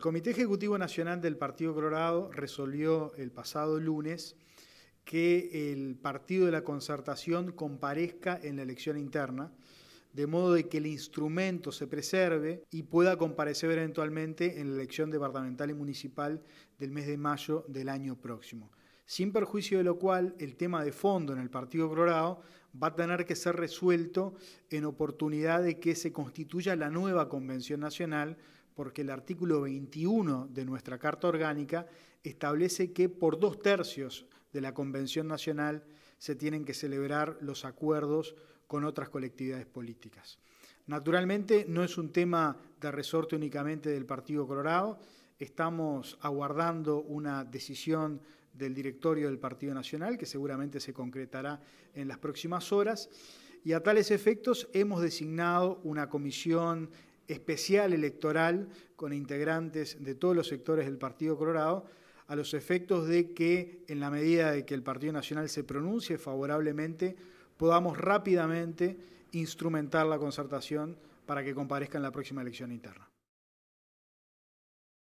El Comité Ejecutivo Nacional del Partido Colorado resolvió el pasado lunes que el Partido de la Concertación comparezca en la elección interna, de modo de que el instrumento se preserve y pueda comparecer eventualmente en la elección departamental y municipal del mes de mayo del año próximo. Sin perjuicio de lo cual, el tema de fondo en el Partido Colorado va a tener que ser resuelto en oportunidad de que se constituya la nueva Convención Nacional porque el artículo 21 de nuestra Carta Orgánica establece que por dos tercios de la Convención Nacional se tienen que celebrar los acuerdos con otras colectividades políticas. Naturalmente no es un tema de resorte únicamente del Partido Colorado, estamos aguardando una decisión del directorio del Partido Nacional que seguramente se concretará en las próximas horas y a tales efectos hemos designado una comisión especial electoral con integrantes de todos los sectores del Partido Colorado, a los efectos de que, en la medida de que el Partido Nacional se pronuncie favorablemente, podamos rápidamente instrumentar la concertación para que comparezca en la próxima elección interna.